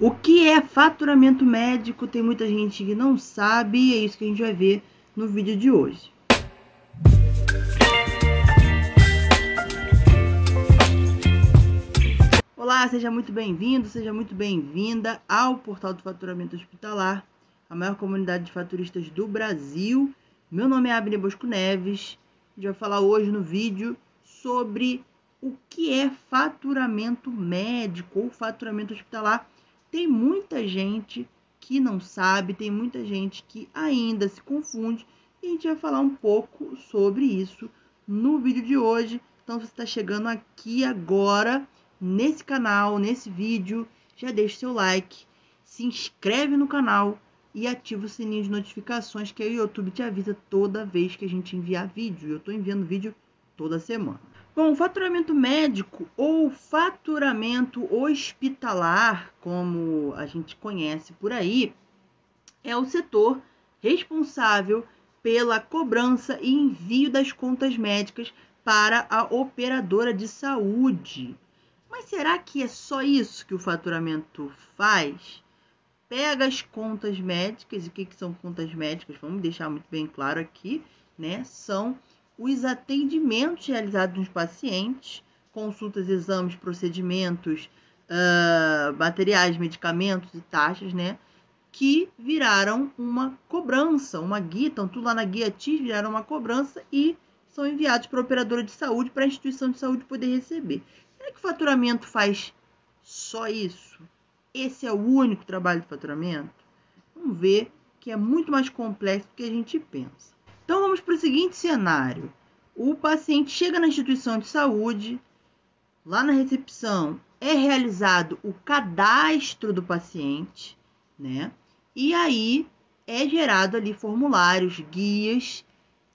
O que é faturamento médico? Tem muita gente que não sabe e é isso que a gente vai ver no vídeo de hoje. Olá, seja muito bem-vindo, seja muito bem-vinda ao Portal do Faturamento Hospitalar, a maior comunidade de faturistas do Brasil. Meu nome é Abner Bosco Neves. A gente vai falar hoje no vídeo sobre o que é faturamento médico ou faturamento hospitalar tem muita gente que não sabe, tem muita gente que ainda se confunde e a gente vai falar um pouco sobre isso no vídeo de hoje. Então, se você está chegando aqui agora nesse canal, nesse vídeo, já deixa seu like, se inscreve no canal e ativa o sininho de notificações que aí o YouTube te avisa toda vez que a gente enviar vídeo. Eu estou enviando vídeo toda semana. Bom, faturamento médico ou faturamento hospitalar, como a gente conhece por aí, é o setor responsável pela cobrança e envio das contas médicas para a operadora de saúde. Mas será que é só isso que o faturamento faz? Pega as contas médicas, e o que, que são contas médicas? Vamos deixar muito bem claro aqui, né? São os atendimentos realizados nos pacientes, consultas, exames, procedimentos, uh, materiais, medicamentos e taxas, né? Que viraram uma cobrança, uma guia, estão tudo lá na guia TIS, viraram uma cobrança e são enviados para a operadora de saúde, para a instituição de saúde poder receber. Será é que o faturamento faz só isso? Esse é o único trabalho de faturamento? Vamos ver que é muito mais complexo do que a gente pensa vamos para o seguinte cenário: o paciente chega na instituição de saúde, lá na recepção é realizado o cadastro do paciente, né? E aí é gerado ali formulários, guias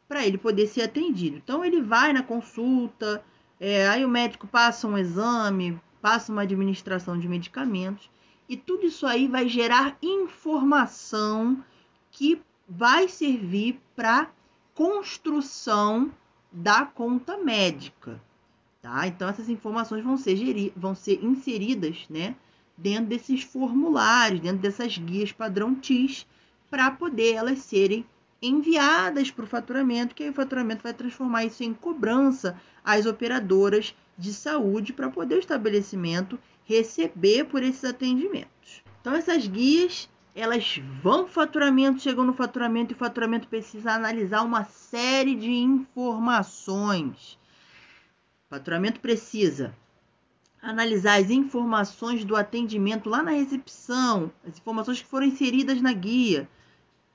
para ele poder ser atendido. Então ele vai na consulta, é, aí o médico passa um exame, passa uma administração de medicamentos e tudo isso aí vai gerar informação que vai servir para construção da conta médica. Tá? Então, essas informações vão ser, gerir, vão ser inseridas né, dentro desses formulários, dentro dessas guias padrão TIS, para poder elas serem enviadas para o faturamento, que aí o faturamento vai transformar isso em cobrança às operadoras de saúde para poder o estabelecimento receber por esses atendimentos. Então, essas guias elas vão faturamento, chegam no faturamento e o faturamento precisa analisar uma série de informações. O faturamento precisa analisar as informações do atendimento lá na recepção, as informações que foram inseridas na guia.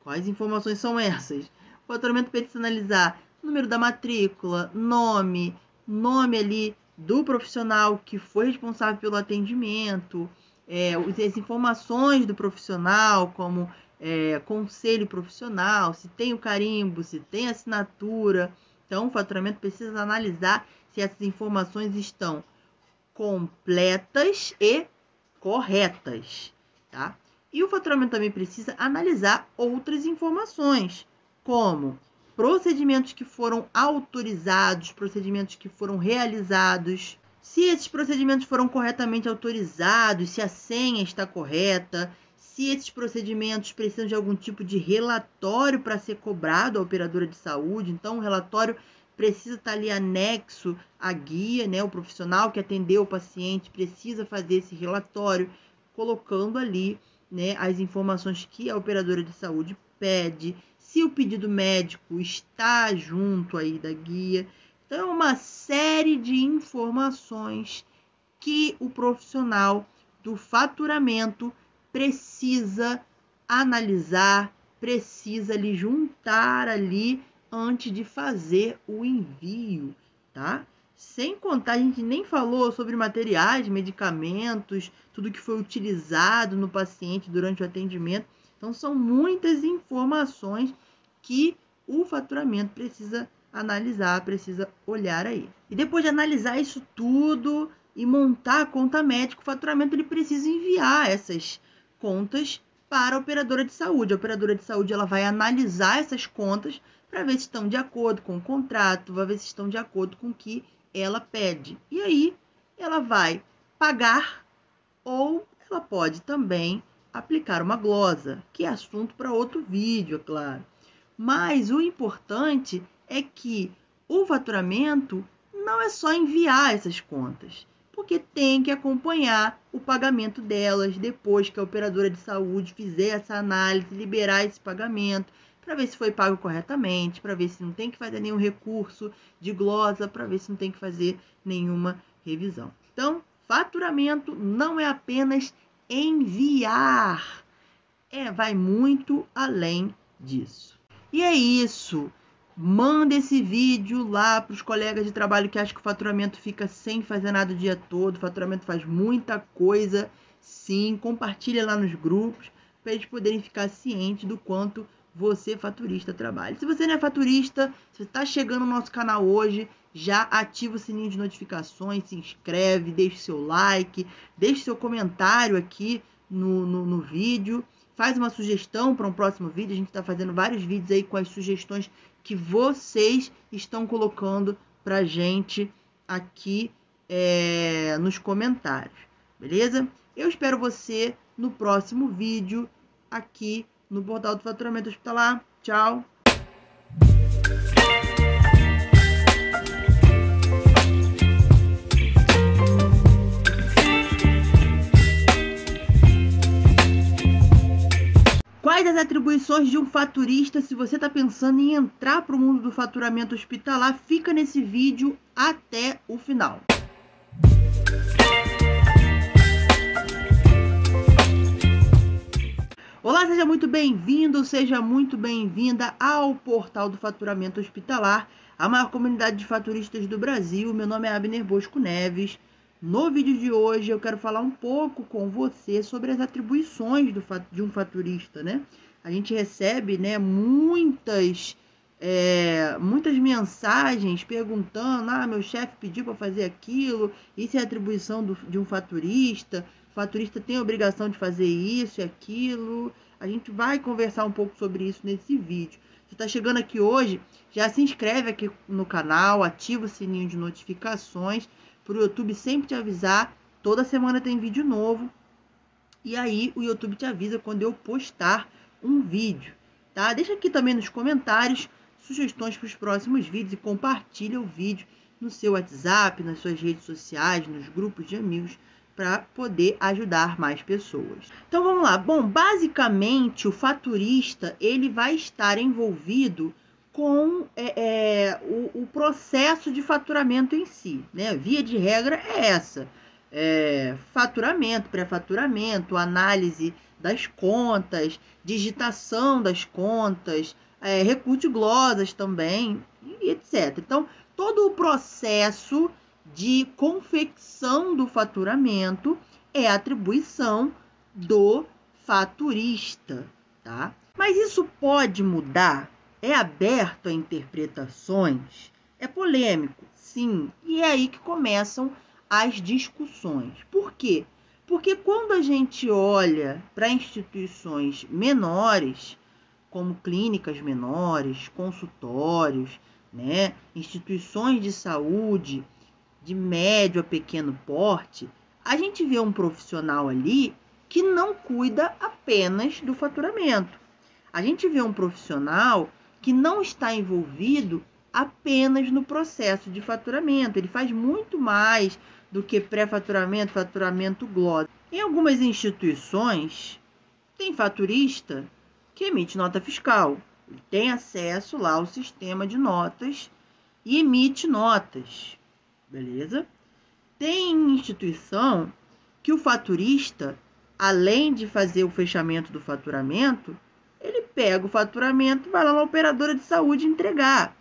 Quais informações são essas? O faturamento precisa analisar número da matrícula, nome, nome ali do profissional que foi responsável pelo atendimento é, as informações do profissional, como é, conselho profissional, se tem o carimbo, se tem assinatura. Então, o faturamento precisa analisar se essas informações estão completas e corretas, tá? E o faturamento também precisa analisar outras informações, como procedimentos que foram autorizados, procedimentos que foram realizados, se esses procedimentos foram corretamente autorizados, se a senha está correta, se esses procedimentos precisam de algum tipo de relatório para ser cobrado à operadora de saúde, então o relatório precisa estar tá ali anexo à guia, né? O profissional que atendeu o paciente precisa fazer esse relatório, colocando ali, né, as informações que a operadora de saúde pede, se o pedido médico está junto aí da guia. Então, é uma série de informações que o profissional do faturamento precisa analisar, precisa lhe juntar ali antes de fazer o envio, tá? Sem contar, a gente nem falou sobre materiais, medicamentos, tudo que foi utilizado no paciente durante o atendimento. Então, são muitas informações que o faturamento precisa analisar, precisa olhar aí. E depois de analisar isso tudo e montar a conta médica o faturamento, ele precisa enviar essas contas para a operadora de saúde. A operadora de saúde ela vai analisar essas contas para ver se estão de acordo com o contrato, vai ver se estão de acordo com o que ela pede. E aí ela vai pagar ou ela pode também aplicar uma glosa, que é assunto para outro vídeo, é claro. Mas o importante é que o faturamento não é só enviar essas contas, porque tem que acompanhar o pagamento delas depois que a operadora de saúde fizer essa análise, liberar esse pagamento, para ver se foi pago corretamente, para ver se não tem que fazer nenhum recurso de glosa, para ver se não tem que fazer nenhuma revisão. Então, faturamento não é apenas enviar, é vai muito além disso. E é isso. Manda esse vídeo lá para os colegas de trabalho que acham que o faturamento fica sem fazer nada o dia todo. O faturamento faz muita coisa, sim. Compartilha lá nos grupos para eles poderem ficar cientes do quanto você faturista trabalha. Se você não é faturista, se está chegando no nosso canal hoje, já ativa o sininho de notificações, se inscreve, deixe seu like, deixe seu comentário aqui no, no, no vídeo, faz uma sugestão para um próximo vídeo. A gente está fazendo vários vídeos aí com as sugestões que vocês estão colocando para gente aqui é, nos comentários, beleza? Eu espero você no próximo vídeo aqui no Portal do Faturamento Hospitalar. Tchau! Quais as atribuições de um faturista? Se você está pensando em entrar para o mundo do faturamento hospitalar, fica nesse vídeo até o final. Olá, seja muito bem-vindo, seja muito bem-vinda ao Portal do Faturamento Hospitalar, a maior comunidade de faturistas do Brasil. Meu nome é Abner Bosco Neves. No vídeo de hoje eu quero falar um pouco com você sobre as atribuições do, de um faturista, né? A gente recebe, né, muitas é, muitas mensagens perguntando: ah, meu chefe pediu para fazer aquilo, isso é atribuição do, de um faturista, o faturista tem a obrigação de fazer isso e aquilo. A gente vai conversar um pouco sobre isso nesse vídeo. Se está chegando aqui hoje, já se inscreve aqui no canal, ativa o sininho de notificações para o YouTube sempre te avisar. Toda semana tem vídeo novo. E aí o YouTube te avisa quando eu postar um vídeo, tá? Deixa aqui também nos comentários sugestões para os próximos vídeos e compartilha o vídeo no seu WhatsApp, nas suas redes sociais, nos grupos de amigos para poder ajudar mais pessoas. Então vamos lá. Bom, basicamente o faturista ele vai estar envolvido com é, é, o, o, processo de faturamento em si. Né? Via de regra é essa: é, faturamento, pré-faturamento, análise das contas, digitação das contas, é, recurso glosas também, etc. Então, todo o processo de confecção do faturamento é atribuição do faturista. Tá? Mas isso pode mudar é aberto a interpretações, é polêmico, sim. E é aí que começam as discussões. Por quê? Porque quando a gente olha para instituições menores, como clínicas menores, consultórios, né, instituições de saúde de médio a pequeno porte, a gente vê um profissional ali que não cuida apenas do faturamento. A gente vê um profissional que não está envolvido apenas no processo de faturamento. Ele faz muito mais do que pré-faturamento, faturamento glosa. Em algumas instituições, tem faturista que emite nota fiscal. Ele tem acesso lá ao sistema de notas e emite notas. Beleza? Tem instituição que o faturista, além de fazer o fechamento do faturamento, pega o faturamento, e vai lá na operadora de saúde entregar.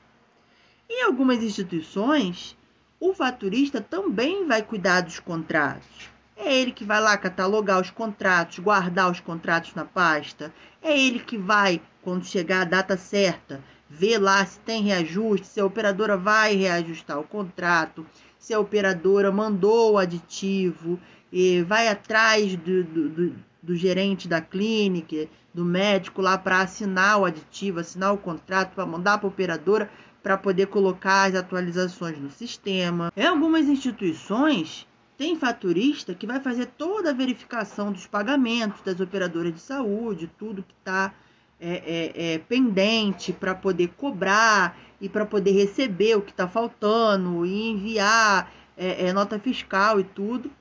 Em algumas instituições, o faturista também vai cuidar dos contratos. É ele que vai lá catalogar os contratos, guardar os contratos na pasta. É ele que vai, quando chegar a data certa, ver lá se tem reajuste, se a operadora vai reajustar o contrato, se a operadora mandou o aditivo, e vai atrás do, do, do gerente da clínica, do médico lá para assinar o aditivo, assinar o contrato, para mandar para a operadora para poder colocar as atualizações no sistema. Em algumas instituições tem faturista que vai fazer toda a verificação dos pagamentos das operadoras de saúde, tudo que está é, é, é, pendente para poder cobrar e para poder receber o que está faltando e enviar é, é, nota fiscal e tudo.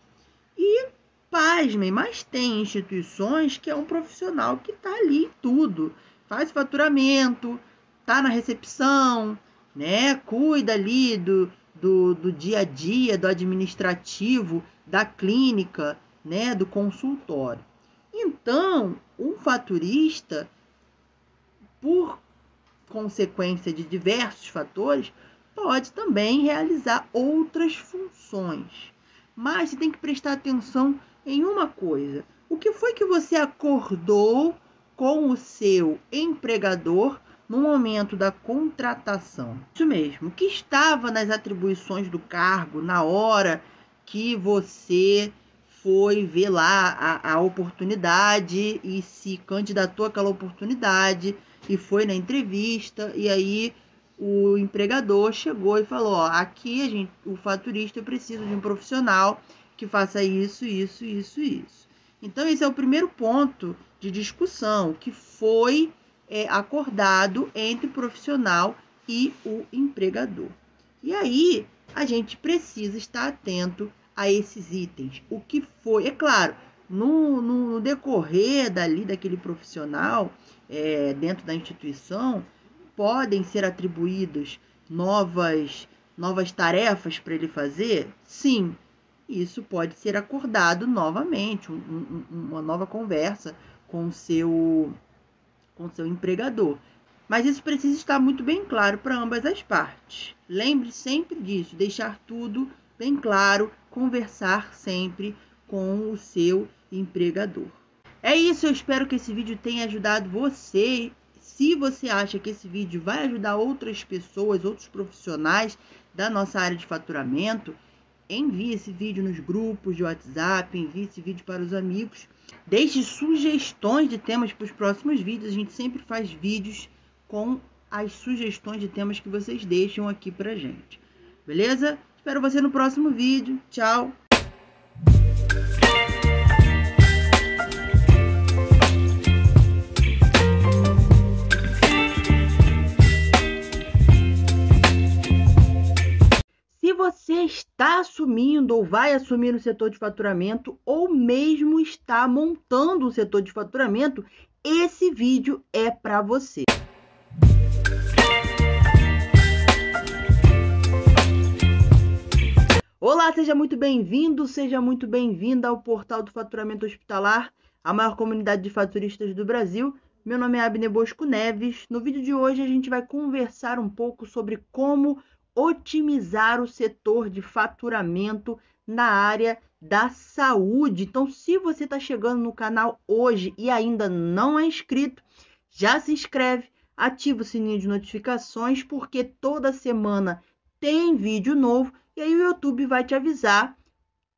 E pasmem, mas tem instituições que é um profissional que está ali em tudo. Faz faturamento, está na recepção, né? Cuida ali do, do, do dia a dia, do administrativo, da clínica, né? Do consultório. Então, um faturista, por consequência de diversos fatores, pode também realizar outras funções. Mas você tem que prestar atenção em uma coisa: o que foi que você acordou com o seu empregador no momento da contratação? Isso mesmo, que estava nas atribuições do cargo na hora que você foi ver lá a, a oportunidade e se candidatou àquela oportunidade e foi na entrevista e aí o empregador chegou e falou: ó, aqui a gente, o faturista precisa de um profissional que faça isso, isso, isso, isso. Então, esse é o primeiro ponto de discussão que foi é, acordado entre o profissional e o empregador. E aí, a gente precisa estar atento a esses itens. O que foi, é claro, no, no, no decorrer dali daquele profissional, é, dentro da instituição, podem ser atribuídas novas, novas tarefas para ele fazer? Sim, isso pode ser acordado novamente, um, um, uma nova conversa com o seu, com seu empregador. Mas isso precisa estar muito bem claro para ambas as partes. Lembre sempre disso, deixar tudo bem claro, conversar sempre com o seu empregador. É isso, eu espero que esse vídeo tenha ajudado você. Se você acha que esse vídeo vai ajudar outras pessoas, outros profissionais da nossa área de faturamento, envie esse vídeo nos grupos de WhatsApp, envie esse vídeo para os amigos. Deixe sugestões de temas para os próximos vídeos. A gente sempre faz vídeos com as sugestões de temas que vocês deixam aqui para gente. Beleza? Espero você no próximo vídeo. Tchau! você está assumindo ou vai assumir no setor de faturamento ou mesmo está montando o setor de faturamento, esse vídeo é para você. Olá, seja muito bem-vindo, seja muito bem-vinda ao portal do faturamento hospitalar, a maior comunidade de faturistas do Brasil. Meu nome é Abner Bosco Neves. No vídeo de hoje a gente vai conversar um pouco sobre como otimizar o setor de faturamento na área da saúde. Então, se você está chegando no canal hoje e ainda não é inscrito, já se inscreve, ativa o sininho de notificações, porque toda semana tem vídeo novo e aí o YouTube vai te avisar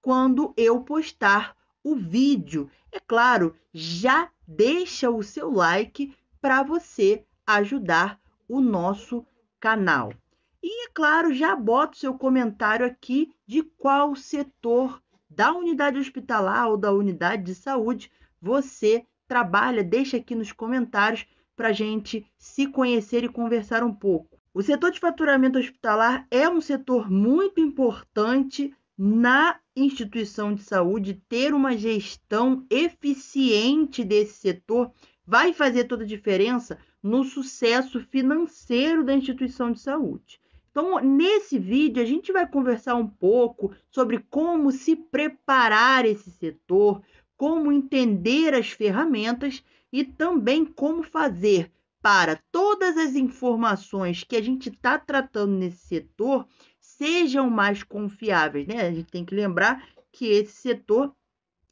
quando eu postar o vídeo. É claro, já deixa o seu like para você ajudar o nosso canal. E, é claro, já bota o seu comentário aqui de qual setor da unidade hospitalar ou da unidade de saúde você trabalha. Deixa aqui nos comentários para a gente se conhecer e conversar um pouco. O setor de faturamento hospitalar é um setor muito importante na instituição de saúde. Ter uma gestão eficiente desse setor vai fazer toda a diferença no sucesso financeiro da instituição de saúde. Então, nesse vídeo, a gente vai conversar um pouco sobre como se preparar esse setor, como entender as ferramentas e também como fazer para todas as informações que a gente está tratando nesse setor sejam mais confiáveis. Né? A gente tem que lembrar que esse setor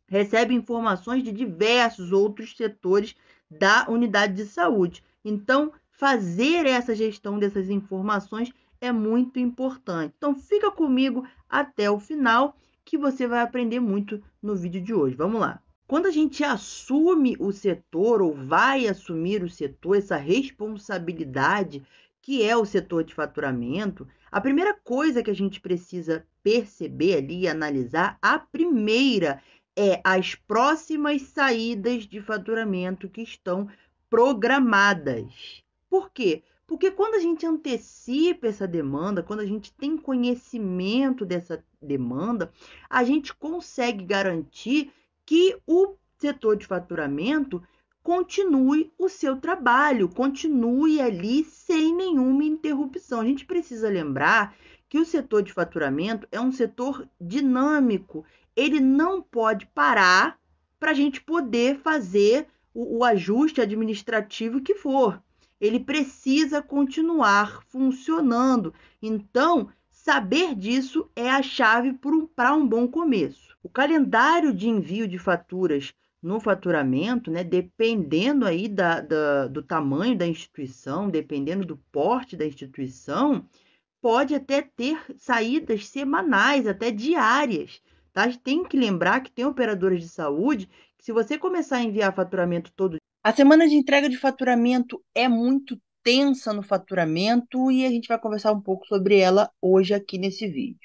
recebe informações de diversos outros setores da unidade de saúde. Então, fazer essa gestão dessas informações é muito importante. Então fica comigo até o final que você vai aprender muito no vídeo de hoje. Vamos lá. Quando a gente assume o setor ou vai assumir o setor, essa responsabilidade que é o setor de faturamento, a primeira coisa que a gente precisa perceber ali e analisar, a primeira é as próximas saídas de faturamento que estão programadas. Por quê? Porque quando a gente antecipa essa demanda, quando a gente tem conhecimento dessa demanda, a gente consegue garantir que o setor de faturamento continue o seu trabalho, continue ali sem nenhuma interrupção. A gente precisa lembrar que o setor de faturamento é um setor dinâmico, ele não pode parar para a gente poder fazer o, o ajuste administrativo que for ele precisa continuar funcionando. Então, saber disso é a chave para um bom começo. O calendário de envio de faturas no faturamento, né, dependendo aí da, da, do tamanho da instituição, dependendo do porte da instituição, pode até ter saídas semanais, até diárias. Tá? Tem que lembrar que tem operadoras de saúde que se você começar a enviar faturamento todo a semana de entrega de faturamento é muito tensa no faturamento e a gente vai conversar um pouco sobre ela hoje aqui nesse vídeo.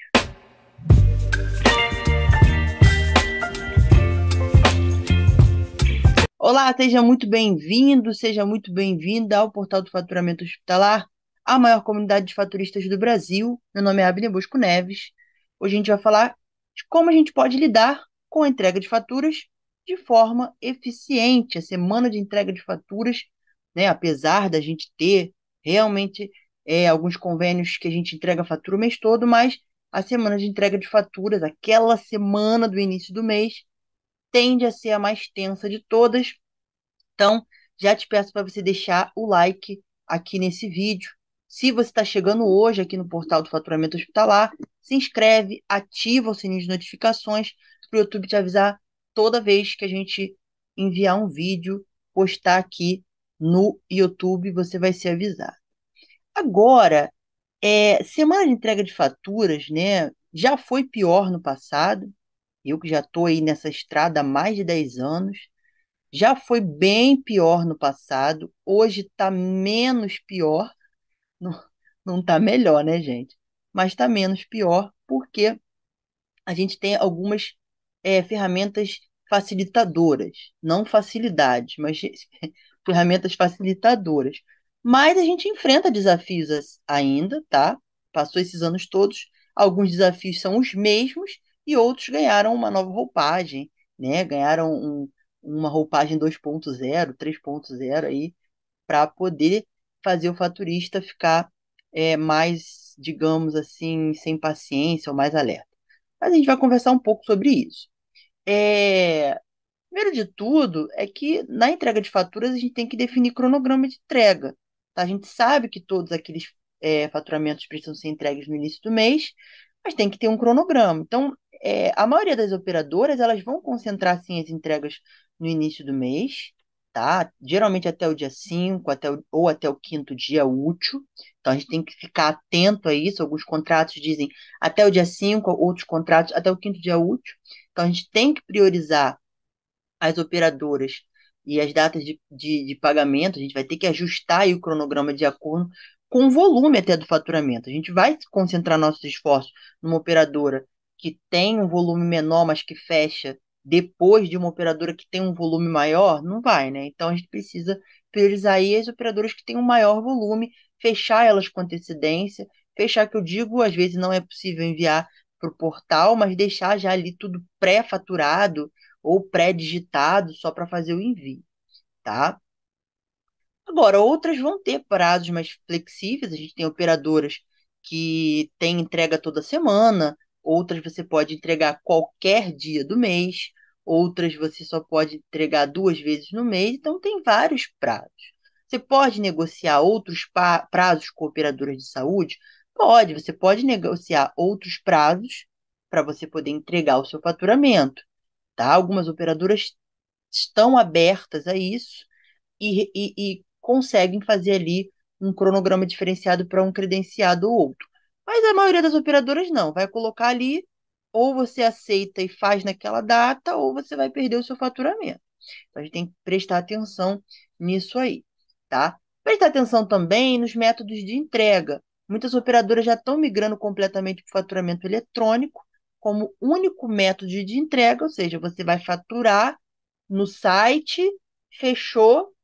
Olá, seja muito bem-vindo, seja muito bem-vinda ao Portal do Faturamento Hospitalar, a maior comunidade de faturistas do Brasil. Meu nome é Abner Bosco Neves. Hoje a gente vai falar de como a gente pode lidar com a entrega de faturas de forma eficiente. A semana de entrega de faturas, né, apesar da gente ter realmente é, alguns convênios que a gente entrega a fatura o mês todo, mas a semana de entrega de faturas, aquela semana do início do mês, tende a ser a mais tensa de todas. Então, já te peço para você deixar o like aqui nesse vídeo. Se você está chegando hoje aqui no portal do Faturamento Hospitalar, se inscreve, ativa o sininho de notificações para o YouTube te avisar toda vez que a gente enviar um vídeo, postar aqui no YouTube, você vai ser avisado. Agora, é, semana de entrega de faturas, né? Já foi pior no passado. Eu que já estou aí nessa estrada há mais de 10 anos. Já foi bem pior no passado. Hoje está menos pior. Não está melhor, né, gente? Mas está menos pior porque a gente tem algumas é, ferramentas facilitadoras, não facilidades, mas ferramentas facilitadoras. Mas a gente enfrenta desafios ainda, tá? Passou esses anos todos, alguns desafios são os mesmos e outros ganharam uma nova roupagem, né? Ganharam um, uma roupagem 2.0, 3.0 aí para poder fazer o faturista ficar é, mais, digamos assim, sem paciência ou mais alerta. Mas a gente vai conversar um pouco sobre isso. É, primeiro de tudo é que na entrega de faturas a gente tem que definir cronograma de entrega. Tá? A gente sabe que todos aqueles é, faturamentos precisam ser entregues no início do mês, mas tem que ter um cronograma. Então, é, a maioria das operadoras elas vão concentrar sim as entregas no início do mês, tá? Geralmente até o dia 5 até o, ou até o quinto dia útil. Então a gente tem que ficar atento a isso. Alguns contratos dizem até o dia 5, outros contratos até o quinto dia útil. Então, a gente tem que priorizar as operadoras e as datas de, de, de pagamento, a gente vai ter que ajustar o cronograma de acordo com o volume até do faturamento. A gente vai concentrar nossos esforços numa operadora que tem um volume menor, mas que fecha depois de uma operadora que tem um volume maior, não vai, né? Então a gente precisa priorizar aí as operadoras que têm um maior volume, fechar elas com antecedência, fechar que eu digo, às vezes não é possível enviar para o portal, mas deixar já ali tudo pré-faturado ou pré-digitado só para fazer o envio, tá? Agora, outras vão ter prazos mais flexíveis, a gente tem operadoras que têm entrega toda semana, outras você pode entregar qualquer dia do mês, outras você só pode entregar duas vezes no mês, então tem vários prazos. Você pode negociar outros prazos com operadoras de saúde Pode, você pode negociar outros prazos para você poder entregar o seu faturamento, tá? Algumas operadoras estão abertas a isso e, e, e conseguem fazer ali um cronograma diferenciado para um credenciado ou outro. Mas a maioria das operadoras não, vai colocar ali ou você aceita e faz naquela data ou você vai perder o seu faturamento. Então a gente tem que prestar atenção nisso aí, tá? Prestar atenção também nos métodos de entrega. Muitas operadoras já estão migrando completamente para o faturamento eletrônico como único método de entrega, ou seja, você vai faturar no site, fechou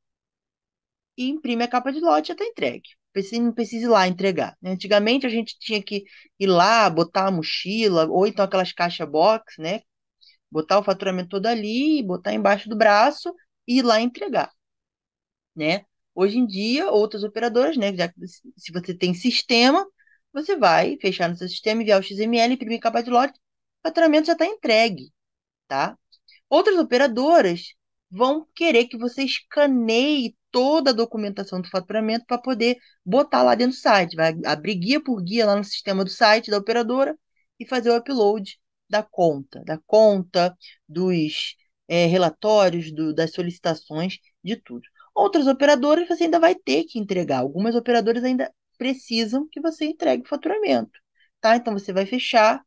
e imprime a capa de lote até tá entregue. Não precisa ir lá entregar. Né? Antigamente a gente tinha que ir lá, botar a mochila, ou então aquelas caixa box, né? Botar o faturamento todo ali, botar embaixo do braço e ir lá entregar. Né? Hoje em dia, outras operadoras, né, já que se você tem sistema, você vai fechar no seu sistema, enviar o XML, imprimir capa de lote, o faturamento já está entregue, tá? Outras operadoras vão querer que você escaneie toda a documentação do faturamento para poder botar lá dentro do site. Vai abrir guia por guia lá no sistema do site da operadora e fazer o upload da conta, da conta, dos é, relatórios, do, das solicitações, de tudo. Outras operadoras você ainda vai ter que entregar. Algumas operadoras ainda precisam que você entregue o faturamento, tá? Então você vai fechar,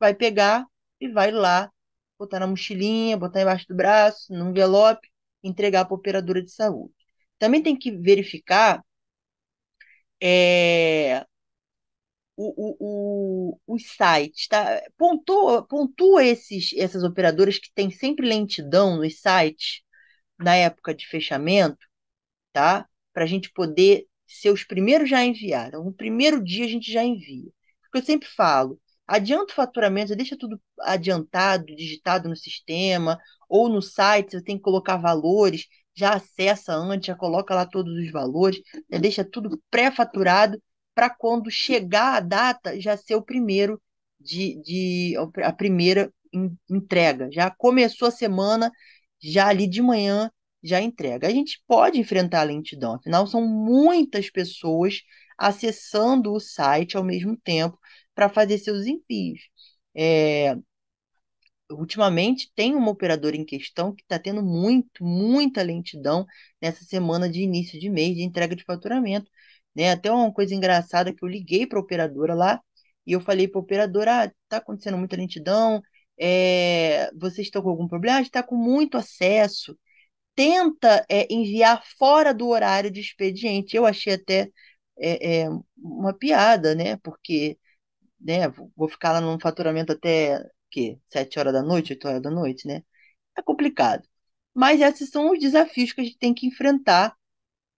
vai pegar e vai lá botar na mochilinha, botar embaixo do braço, num envelope, entregar para a operadora de saúde. Também tem que verificar é, o, o, o, os sites, tá? Pontua, pontua esses, essas operadoras que têm sempre lentidão nos sites na época de fechamento, tá? Para a gente poder ser os primeiros já a enviar. Então, no primeiro dia a gente já envia. Porque eu sempre falo, adianta o faturamento, deixa tudo adiantado, digitado no sistema, ou no site, você tem que colocar valores, já acessa antes, já coloca lá todos os valores, já deixa tudo pré-faturado para quando chegar a data já ser o primeiro de, de a primeira entrega. Já começou a semana, já ali de manhã já entrega. A gente pode enfrentar a lentidão, afinal, são muitas pessoas acessando o site ao mesmo tempo para fazer seus envios. É, ultimamente tem uma operadora em questão que está tendo muito, muita lentidão nessa semana de início de mês de entrega de faturamento. Né? Até uma coisa engraçada que eu liguei para a operadora lá e eu falei para a operadora, ah, tá acontecendo muita lentidão, é, vocês estão com algum problema? Ah, está com muito acesso, tenta é, enviar fora do horário de expediente. Eu achei até é, é, uma piada, né? Porque né, vou ficar lá no faturamento até que sete horas da noite, oito horas da noite, né? É complicado. Mas esses são os desafios que a gente tem que enfrentar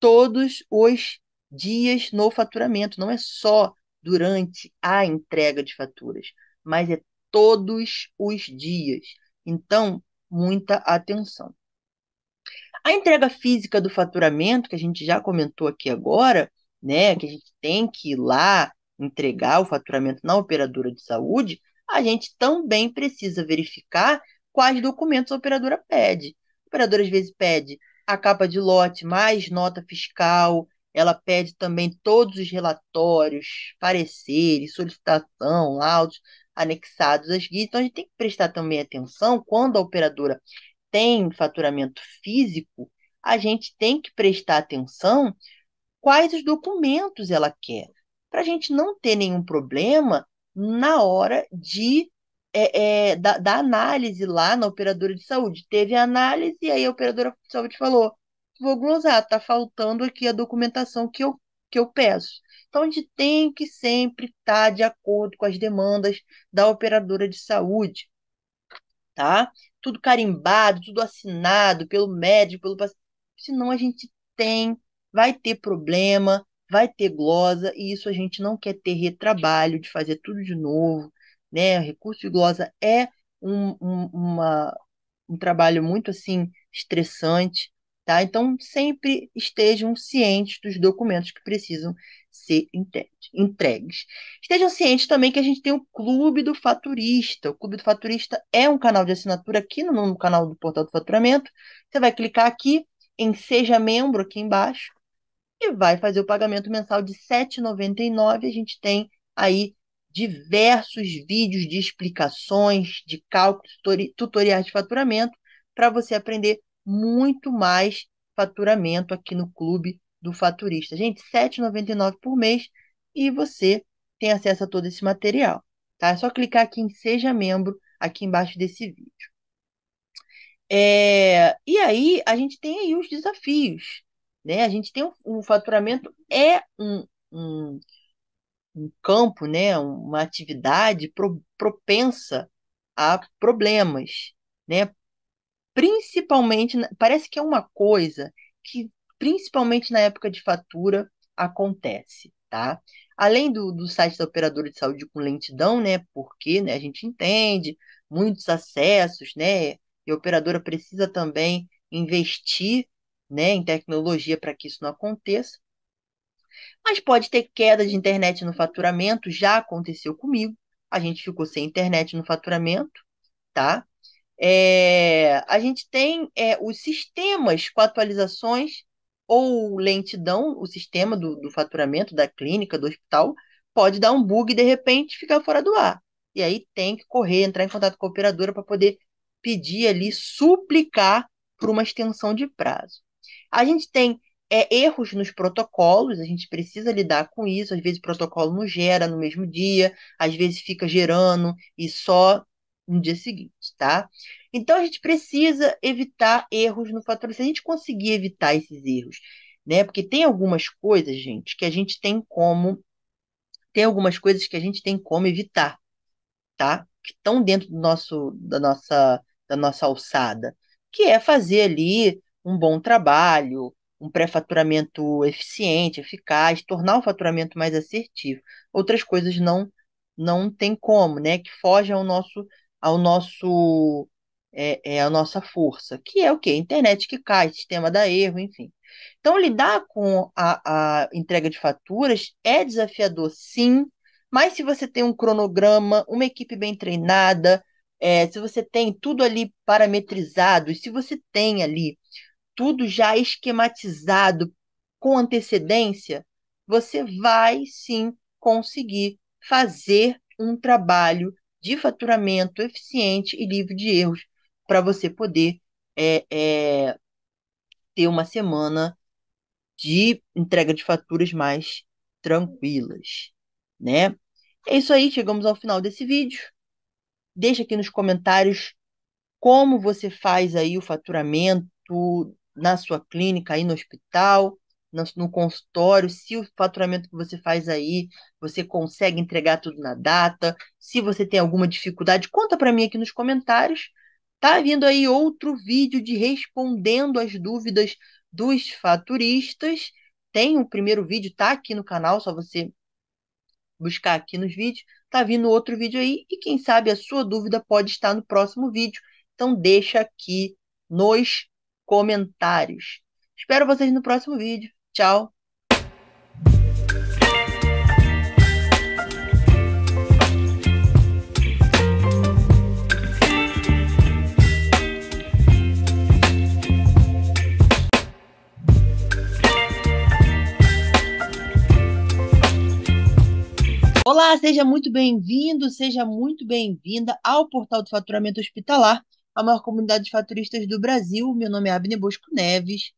todos os dias no faturamento. Não é só durante a entrega de faturas, mas é todos os dias. Então, muita atenção. A entrega física do faturamento, que a gente já comentou aqui agora, né, que a gente tem que ir lá entregar o faturamento na operadora de saúde, a gente também precisa verificar quais documentos a operadora pede. A operadora às vezes pede a capa de lote mais nota fiscal, ela pede também todos os relatórios, pareceres, solicitação, laudos anexados às guias. Então a gente tem que prestar também atenção quando a operadora tem faturamento físico, a gente tem que prestar atenção quais os documentos ela quer, para a gente não ter nenhum problema na hora de é, é, da, da, análise lá na operadora de saúde. Teve a análise e aí a operadora de saúde falou: vou glosar, está faltando aqui a documentação que eu, que eu peço. Então, a gente tem que sempre estar tá de acordo com as demandas da operadora de saúde. Tá? tudo carimbado, tudo assinado pelo médico, pelo paciente. Senão a gente tem, vai ter problema, vai ter glosa, e isso a gente não quer ter retrabalho de fazer tudo de novo. Né? O recurso de glosa é um, um, uma, um trabalho muito assim estressante. Tá? Então, sempre estejam cientes dos documentos que precisam ser entregues. Estejam cientes também que a gente tem o Clube do Faturista. O Clube do Faturista é um canal de assinatura aqui no, no canal do Portal do Faturamento. Você vai clicar aqui em Seja Membro, aqui embaixo, e vai fazer o pagamento mensal de R$ 7,99. A gente tem aí diversos vídeos de explicações, de cálculos, tutoriais de faturamento, para você aprender muito mais faturamento aqui no Clube do Faturista. Gente, R$ 7,99 por mês e você tem acesso a todo esse material. Tá? É só clicar aqui em Seja Membro, aqui embaixo desse vídeo. É, e aí, a gente tem aí os desafios. Né? A gente tem o um, um faturamento, é um, um, um, campo, né? uma atividade pro, propensa a problemas. Né? Principalmente, parece que é uma coisa que principalmente na época de fatura, acontece, tá? Além do, do site da operadora de saúde com lentidão, né? Porque né, a gente entende muitos acessos, né? E a operadora precisa também investir né, em tecnologia para que isso não aconteça. Mas pode ter queda de internet no faturamento, já aconteceu comigo. A gente ficou sem internet no faturamento, tá? É, a gente tem é, os sistemas com atualizações ou lentidão, o sistema do, do faturamento da clínica, do hospital, pode dar um bug e de repente ficar fora do ar. E aí tem que correr, entrar em contato com a operadora para poder pedir ali, suplicar por uma extensão de prazo. A gente tem é, erros nos protocolos, a gente precisa lidar com isso. Às vezes o protocolo não gera no mesmo dia, às vezes fica gerando e só no dia seguinte, tá? Então, a gente precisa evitar erros no faturamento. Se a gente conseguir evitar esses erros, né? Porque tem algumas coisas, gente, que a gente tem como. Tem algumas coisas que a gente tem como evitar, tá? Que estão dentro do nosso, da, nossa, da nossa alçada, que é fazer ali um bom trabalho, um pré-faturamento eficiente, eficaz, tornar o faturamento mais assertivo. Outras coisas não não tem como, né? Que foge ao nosso ao nosso é, é a nossa força, que é o quê? Internet que cai, sistema da erro, enfim. Então, lidar com a, a entrega de faturas é desafiador, sim, mas se você tem um cronograma, uma equipe bem treinada, é, se você tem tudo ali parametrizado, e se você tem ali tudo já esquematizado com antecedência, você vai sim conseguir fazer um trabalho de faturamento eficiente e livre de erros, para você poder é, é, ter uma semana de entrega de faturas mais tranquilas, né? É isso aí, chegamos ao final desse vídeo. Deixa aqui nos comentários como você faz aí o faturamento na sua clínica, aí no hospital, no consultório, se o faturamento que você faz aí, você consegue entregar tudo na data, se você tem alguma dificuldade, conta para mim aqui nos comentários. Tá vindo aí outro vídeo de respondendo as dúvidas dos faturistas. Tem o primeiro vídeo, tá aqui no canal, só você buscar aqui nos vídeos. Tá vindo outro vídeo aí e quem sabe a sua dúvida pode estar no próximo vídeo. Então deixa aqui nos comentários. Espero vocês no próximo vídeo. Tchau. Olá, seja muito bem-vindo, seja muito bem-vinda ao Portal do Faturamento Hospitalar, a maior comunidade de faturistas do Brasil. Meu nome é Abne Bosco Neves.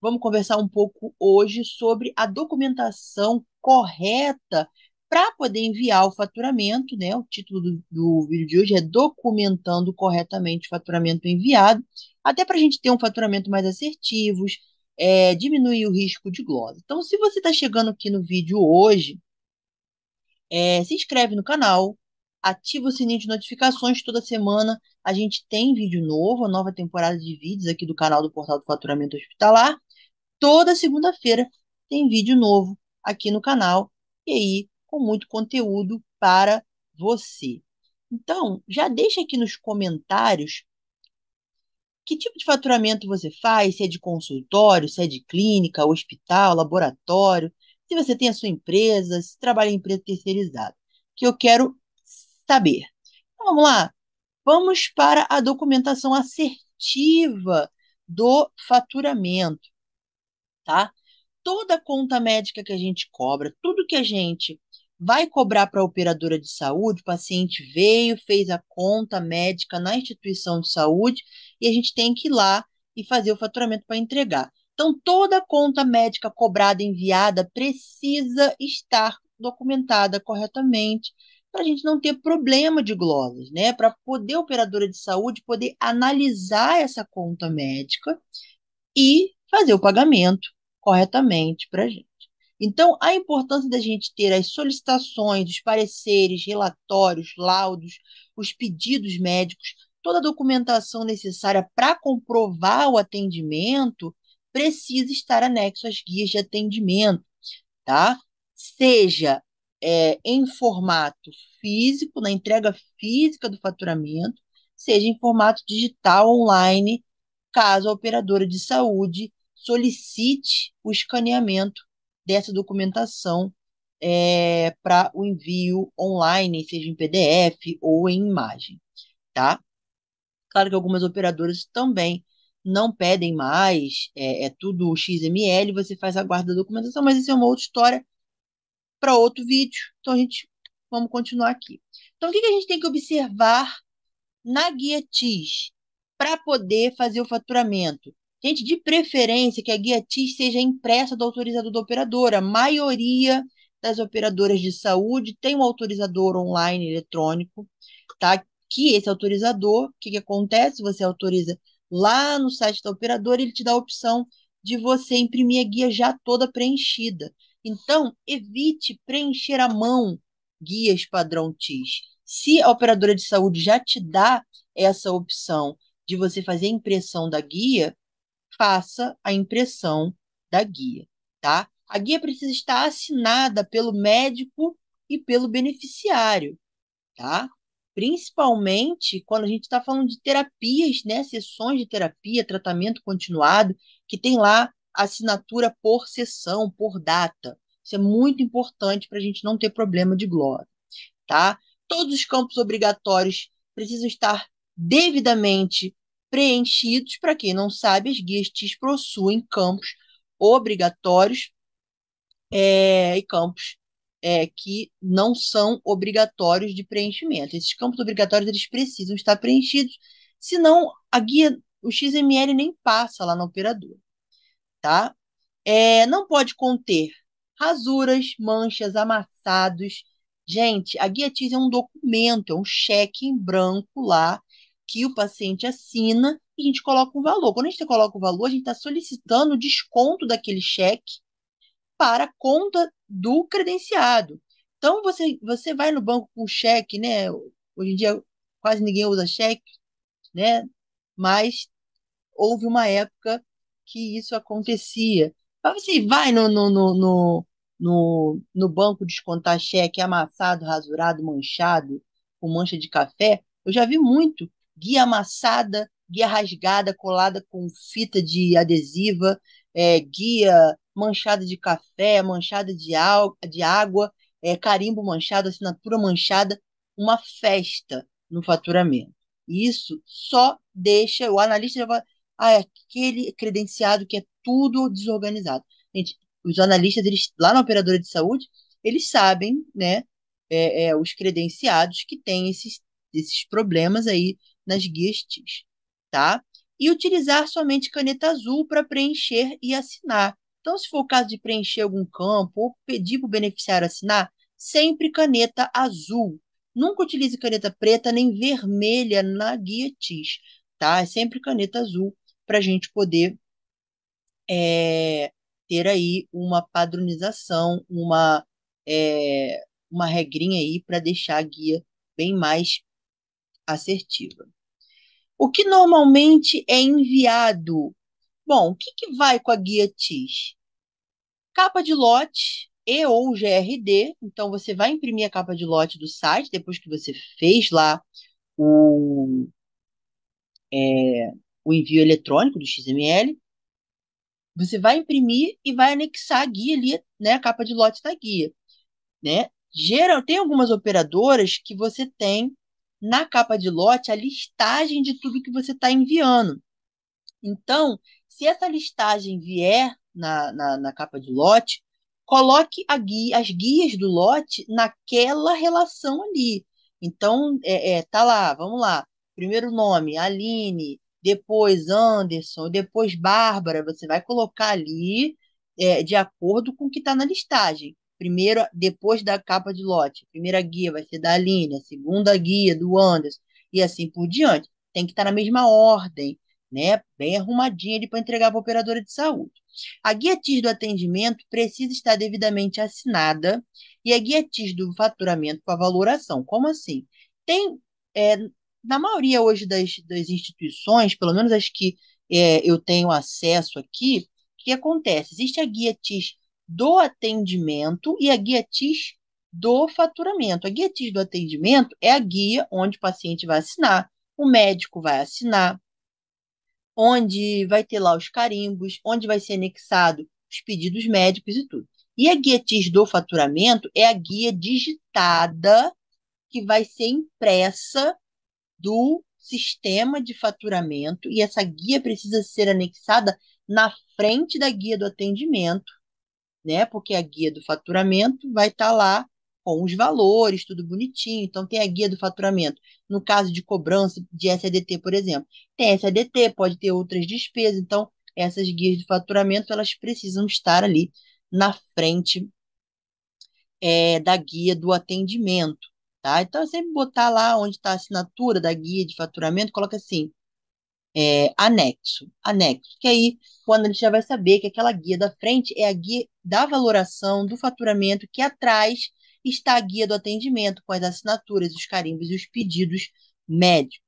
Vamos conversar um pouco hoje sobre a documentação correta para poder enviar o faturamento, né? O título do, do vídeo de hoje é Documentando corretamente o faturamento enviado, até para a gente ter um faturamento mais assertivo, é, diminuir o risco de glosa. Então, se você está chegando aqui no vídeo hoje, é, se inscreve no canal, ativa o sininho de notificações toda semana. A gente tem vídeo novo, a nova temporada de vídeos aqui do canal do Portal do Faturamento Hospitalar. Toda segunda-feira tem vídeo novo aqui no canal e aí com muito conteúdo para você. Então, já deixa aqui nos comentários que tipo de faturamento você faz, se é de consultório, se é de clínica, hospital, laboratório, se você tem a sua empresa, se trabalha em empresa terceirizada, que eu quero saber. Então, vamos lá. Vamos para a documentação assertiva do faturamento, tá? Toda conta médica que a gente cobra, tudo que a gente vai cobrar para a operadora de saúde, o paciente veio, fez a conta médica na instituição de saúde e a gente tem que ir lá e fazer o faturamento para entregar. Então, toda conta médica cobrada, enviada, precisa estar documentada corretamente para a gente não ter problema de glosas, né? Para poder a operadora de saúde poder analisar essa conta médica e fazer o pagamento corretamente para a gente. Então, a importância da gente ter as solicitações, os pareceres, relatórios, laudos, os pedidos médicos, toda a documentação necessária para comprovar o atendimento precisa estar anexo às guias de atendimento, tá? Seja é, em formato físico, na entrega física do faturamento, seja em formato digital online, caso a operadora de saúde solicite o escaneamento dessa documentação é, para o envio online, seja em PDF ou em imagem, tá? Claro que algumas operadoras também não pedem mais, é, é tudo XML, você faz a guarda da documentação, mas isso é uma outra história para outro vídeo. Então a gente vamos continuar aqui. Então o que, que a gente tem que observar na guia TIS para poder fazer o faturamento? Gente, de preferência que a guia TIS seja impressa do autorizador da operadora. A maioria das operadoras de saúde tem um autorizador online eletrônico, tá? Que esse autorizador, o que, que acontece? Você autoriza Lá no site da operadora, ele te dá a opção de você imprimir a guia já toda preenchida. Então, evite preencher à mão guias padrão TIS. Se a operadora de saúde já te dá essa opção de você fazer a impressão da guia, faça a impressão da guia, tá? A guia precisa estar assinada pelo médico e pelo beneficiário, tá? principalmente quando a gente está falando de terapias, né, sessões de terapia, tratamento continuado, que tem lá assinatura por sessão, por data. Isso é muito importante para a gente não ter problema de glória, tá? Todos os campos obrigatórios precisam estar devidamente preenchidos. Para quem não sabe, as guias TIS possuem campos obrigatórios é, e campos é, que não são obrigatórios de preenchimento. Esses campos obrigatórios eles precisam estar preenchidos, senão a guia, o XML nem passa lá na operadora. Tá? É, não pode conter rasuras, manchas, amassados. Gente, a guia TIS é um documento, é um cheque em branco lá que o paciente assina e a gente coloca um valor. Quando a gente coloca o valor, a gente está solicitando o desconto daquele cheque para a conta do credenciado. Então, você, você vai no banco com cheque, né? Hoje em dia quase ninguém usa cheque, né? Mas houve uma época que isso acontecia. Mas você assim, vai no, no, no, no, no banco descontar cheque amassado, rasurado, manchado, com mancha de café. Eu já vi muito guia amassada, guia rasgada, colada com fita de adesiva, é, guia manchada de café, manchada de, de água, é, carimbo manchado, assinatura manchada, uma festa no faturamento. E isso só deixa o analista já vai, ah, é aquele credenciado que é tudo desorganizado. Gente, os analistas, eles, lá na operadora de saúde, eles sabem, né, é, é, os credenciados que têm esses, esses problemas aí nas guias TIS, tá? E utilizar somente caneta azul para preencher e assinar. Então, se for o caso de preencher algum campo ou pedir para o beneficiário assinar, sempre caneta azul. Nunca utilize caneta preta nem vermelha na guia TIS, tá? É sempre caneta azul para a gente poder é, ter aí uma padronização, uma, é, uma regrinha aí para deixar a guia bem mais assertiva. O que normalmente é enviado? Bom, o que, que vai com a guia TIS? Capa de lote e ou GRD, então você vai imprimir a capa de lote do site depois que você fez lá o, é, o envio eletrônico do XML. Você vai imprimir e vai anexar a guia ali, né? A capa de lote da guia, né? Geral, tem algumas operadoras que você tem na capa de lote a listagem de tudo que você está enviando. Então, se essa listagem vier na, na, na capa de lote, coloque guia, as guias do lote naquela relação ali. Então, é, é, tá lá, vamos lá. Primeiro nome, Aline, depois Anderson, depois Bárbara. Você vai colocar ali é, de acordo com o que está na listagem. Primeiro, depois da capa de lote. primeira guia vai ser da Aline, a segunda guia do Anderson, e assim por diante. Tem que estar tá na mesma ordem, né? Bem arrumadinha ali para entregar para a operadora de saúde. A guia TIS do atendimento precisa estar devidamente assinada e a guia TIS do faturamento com a valoração. Como assim? Tem, é, na maioria hoje das, das instituições, pelo menos as que é, eu tenho acesso aqui, o que acontece? Existe a guia TIS do atendimento e a guia TIS do faturamento. A guia TIS do atendimento é a guia onde o paciente vai assinar, o médico vai assinar, onde vai ter lá os carimbos, onde vai ser anexado os pedidos médicos e tudo. E a guia TIS do faturamento é a guia digitada que vai ser impressa do sistema de faturamento e essa guia precisa ser anexada na frente da guia do atendimento, né? Porque a guia do faturamento vai estar tá lá com os valores, tudo bonitinho. Então, tem a guia do faturamento. No caso de cobrança de SADT, por exemplo, tem SADT, pode ter outras despesas. Então, essas guias de faturamento elas precisam estar ali na frente é, da guia do atendimento. Tá? Então, é sempre botar lá onde está a assinatura da guia de faturamento, coloca assim, é, anexo, anexo, que aí quando ele já vai saber que aquela guia da frente é a guia da valoração do faturamento que atrás está a guia do atendimento com as assinaturas, os carimbos e os pedidos médicos,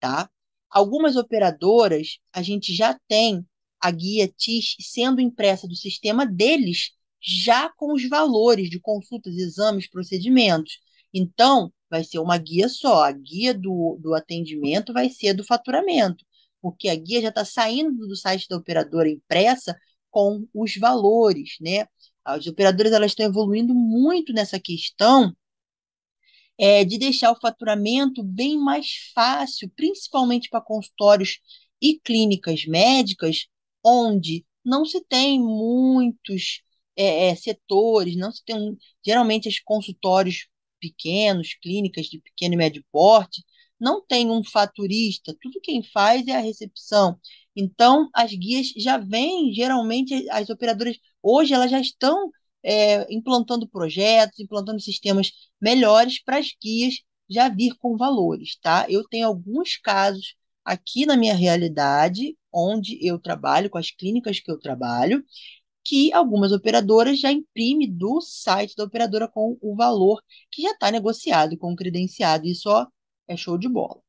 tá? Algumas operadoras, a gente já tem a guia TIS sendo impressa do sistema deles, já com os valores de consultas, exames, procedimentos. Então, vai ser uma guia só. A guia do, do atendimento vai ser do faturamento, porque a guia já está saindo do site da operadora impressa com os valores, né? As operadoras elas estão evoluindo muito nessa questão é, de deixar o faturamento bem mais fácil, principalmente para consultórios e clínicas médicas, onde não se tem muitos é, é setores, não se tem um, geralmente os consultórios pequenos, clínicas de pequeno e médio porte, não tem um faturista, tudo quem faz é a recepção. Então, as guias já vêm, geralmente, as operadoras Hoje elas já estão é, implantando projetos, implantando sistemas melhores para as guias já vir com valores, tá? Eu tenho alguns casos aqui na minha realidade, onde eu trabalho, com as clínicas que eu trabalho, que algumas operadoras já imprimem do site da operadora com o valor que já está negociado com o credenciado. Isso é show de bola,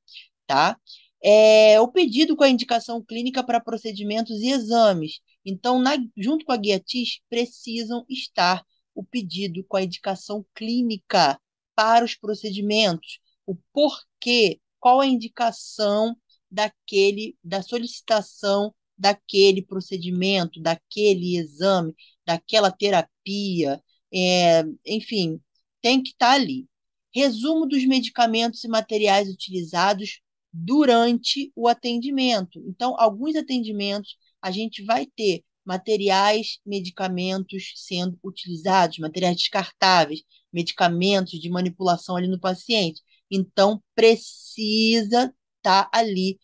tá? É, o pedido com a indicação clínica para procedimentos e exames. Então, na, junto com a guia TIS, precisam estar o pedido com a indicação clínica para os procedimentos, o porquê, qual a indicação daquele, da solicitação daquele procedimento, daquele exame, daquela terapia, é, enfim, tem que estar ali. Resumo dos medicamentos e materiais utilizados durante o atendimento. Então, alguns atendimentos a gente vai ter materiais, medicamentos sendo utilizados, materiais descartáveis, medicamentos de manipulação ali no paciente. Então, precisa estar tá ali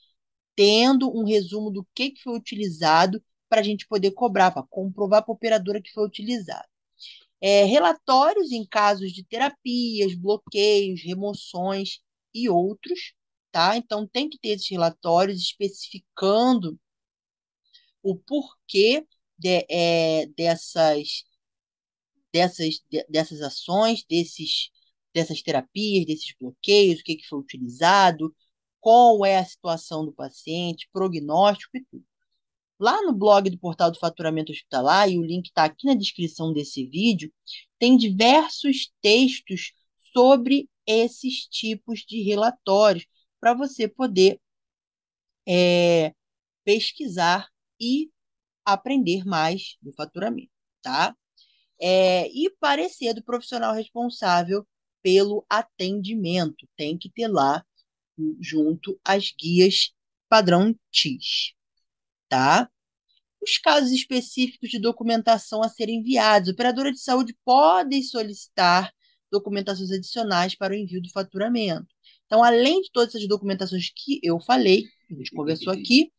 tendo um resumo do que, que foi utilizado para a gente poder cobrar, para comprovar para a operadora que foi utilizado. É, relatórios em casos de terapias, bloqueios, remoções e outros, tá? Então tem que ter esses relatórios especificando o porquê de, é, dessas, dessas, de, dessas ações, desses, dessas terapias, desses bloqueios, o que, que foi utilizado, qual é a situação do paciente, prognóstico e tudo. Lá no blog do portal do faturamento hospitalar, e o link está aqui na descrição desse vídeo, tem diversos textos sobre esses tipos de relatórios para você poder é, pesquisar e aprender mais do faturamento, tá? É, e parecer do profissional responsável pelo atendimento. Tem que ter lá junto as guias padrão TIS, tá? Os casos específicos de documentação a serem enviados. Operadora de saúde podem solicitar documentações adicionais para o envio do faturamento. Então, além de todas essas documentações que eu falei, que a gente conversou aqui,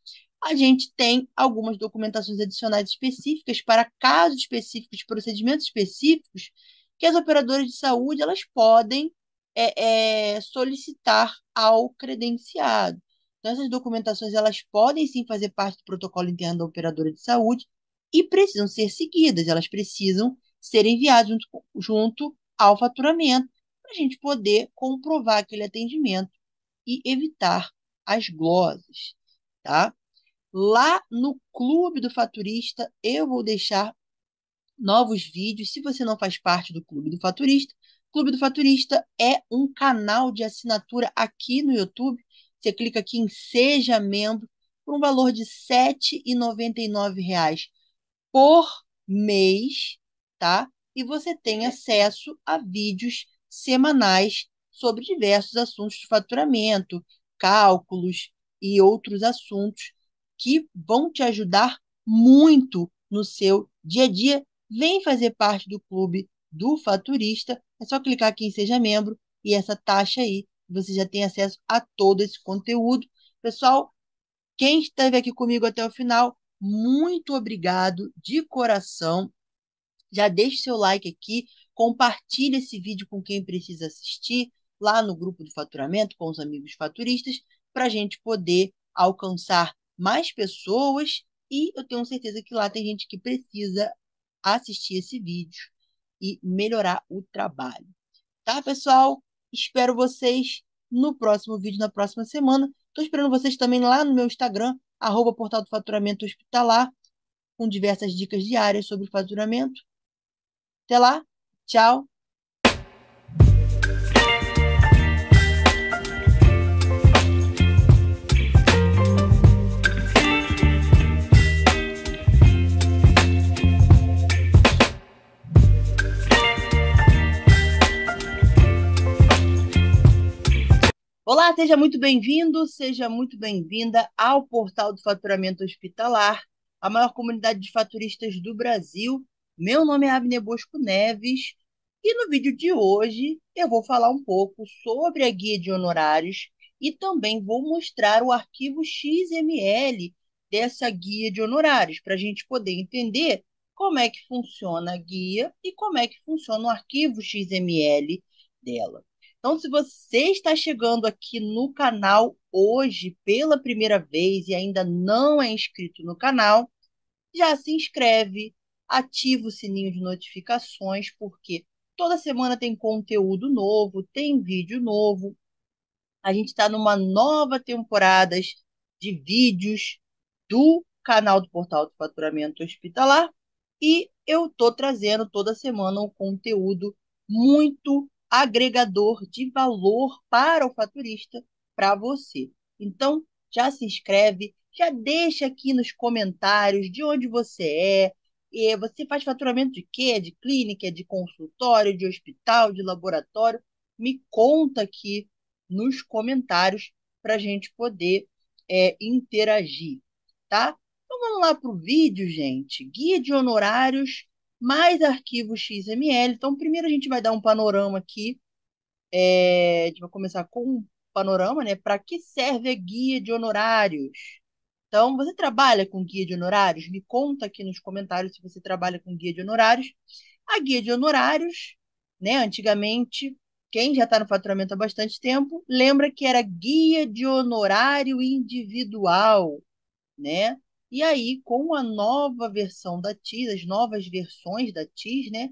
a gente tem algumas documentações adicionais específicas para casos específicos, procedimentos específicos, que as operadoras de saúde elas podem é, é, solicitar ao credenciado. Então, essas documentações elas podem sim fazer parte do protocolo interno da operadora de saúde e precisam ser seguidas, elas precisam ser enviadas junto, junto ao faturamento para a gente poder comprovar aquele atendimento e evitar as glosas, tá? Lá no Clube do Faturista, eu vou deixar novos vídeos. Se você não faz parte do Clube do Faturista, Clube do Faturista é um canal de assinatura aqui no YouTube. Você clica aqui em Seja Membro por um valor de R$ 7,99 por mês, tá? E você tem acesso a vídeos semanais sobre diversos assuntos de faturamento, cálculos e outros assuntos que vão te ajudar muito no seu dia a dia. Vem fazer parte do clube do Faturista. É só clicar aqui em Seja Membro e essa taxa aí, você já tem acesso a todo esse conteúdo. Pessoal, quem esteve aqui comigo até o final, muito obrigado de coração. Já deixe seu like aqui, compartilhe esse vídeo com quem precisa assistir, lá no grupo do faturamento, com os amigos faturistas, para a gente poder alcançar mais pessoas e eu tenho certeza que lá tem gente que precisa assistir esse vídeo e melhorar o trabalho. Tá, pessoal? Espero vocês no próximo vídeo, na próxima semana. Estou esperando vocês também lá no meu Instagram, arroba Portal do Faturamento Hospitalar, com diversas dicas diárias sobre faturamento. Até lá, tchau! Olá, seja muito bem-vindo, seja muito bem-vinda ao Portal do Faturamento Hospitalar, a maior comunidade de faturistas do Brasil. Meu nome é Abner Bosco Neves e no vídeo de hoje eu vou falar um pouco sobre a guia de honorários e também vou mostrar o arquivo XML dessa guia de honorários para a gente poder entender como é que funciona a guia e como é que funciona o arquivo XML dela. Então, se você está chegando aqui no canal hoje pela primeira vez e ainda não é inscrito no canal, já se inscreve, ativa o sininho de notificações, porque toda semana tem conteúdo novo, tem vídeo novo. A gente está numa nova temporada de vídeos do canal do Portal do Faturamento Hospitalar e eu estou trazendo toda semana um conteúdo muito agregador de valor para o faturista, para você. Então, já se inscreve, já deixa aqui nos comentários de onde você é, e você faz faturamento de quê? De clínica, de consultório, de hospital, de laboratório? Me conta aqui nos comentários para a gente poder é, interagir, tá? Então vamos lá para o vídeo, gente. Guia de honorários mais arquivos XML. Então, primeiro a gente vai dar um panorama aqui. É, a gente vai começar com um panorama, né? Para que serve a guia de honorários? Então, você trabalha com guia de honorários? Me conta aqui nos comentários se você trabalha com guia de honorários. A guia de honorários, né? Antigamente, quem já está no faturamento há bastante tempo, lembra que era guia de honorário individual, né? E aí, com a nova versão da TIS, as novas versões da TIS, né,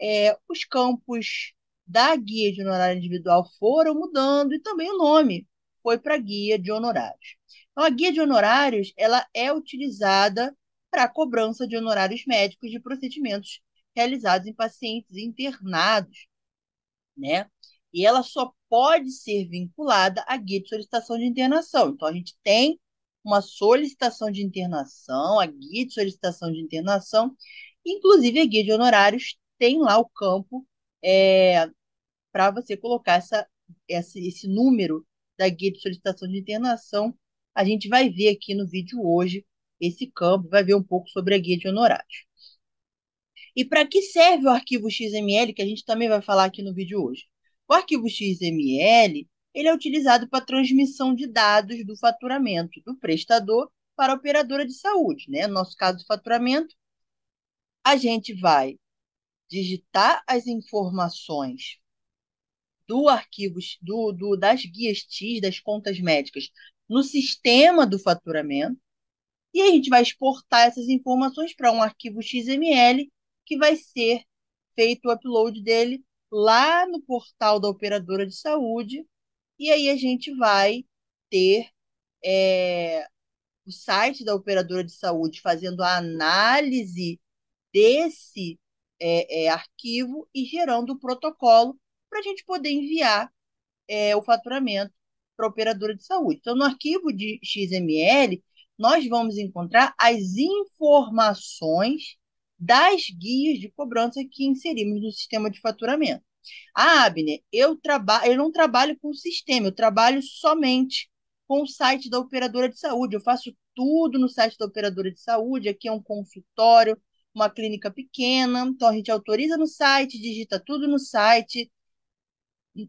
é, os campos da guia de honorário individual foram mudando e também o nome foi para guia de honorários. Então, a guia de honorários ela é utilizada para cobrança de honorários médicos de procedimentos realizados em pacientes internados, né? E ela só pode ser vinculada à guia de solicitação de internação. Então, a gente tem uma solicitação de internação, a guia de solicitação de internação, inclusive a guia de honorários tem lá o campo é, para você colocar essa, essa, esse número da guia de solicitação de internação. A gente vai ver aqui no vídeo hoje esse campo, vai ver um pouco sobre a guia de honorários. E para que serve o arquivo XML, que a gente também vai falar aqui no vídeo hoje? O arquivo XML ele é utilizado para transmissão de dados do faturamento do prestador para a operadora de saúde. Né? No nosso caso, faturamento, a gente vai digitar as informações do arquivo do, do, das guias TIS, das contas médicas, no sistema do faturamento, e a gente vai exportar essas informações para um arquivo XML que vai ser feito o upload dele lá no portal da operadora de saúde e aí a gente vai ter é, o site da operadora de saúde fazendo a análise desse é, é, arquivo e gerando o protocolo para a gente poder enviar é, o faturamento para a operadora de saúde. Então, no arquivo de XML, nós vamos encontrar as informações das guias de cobrança que inserimos no sistema de faturamento. Ah, Abner, eu, traba eu não trabalho com o sistema, eu trabalho somente com o site da operadora de saúde. Eu faço tudo no site da operadora de saúde, aqui é um consultório, uma clínica pequena, então a gente autoriza no site, digita tudo no site.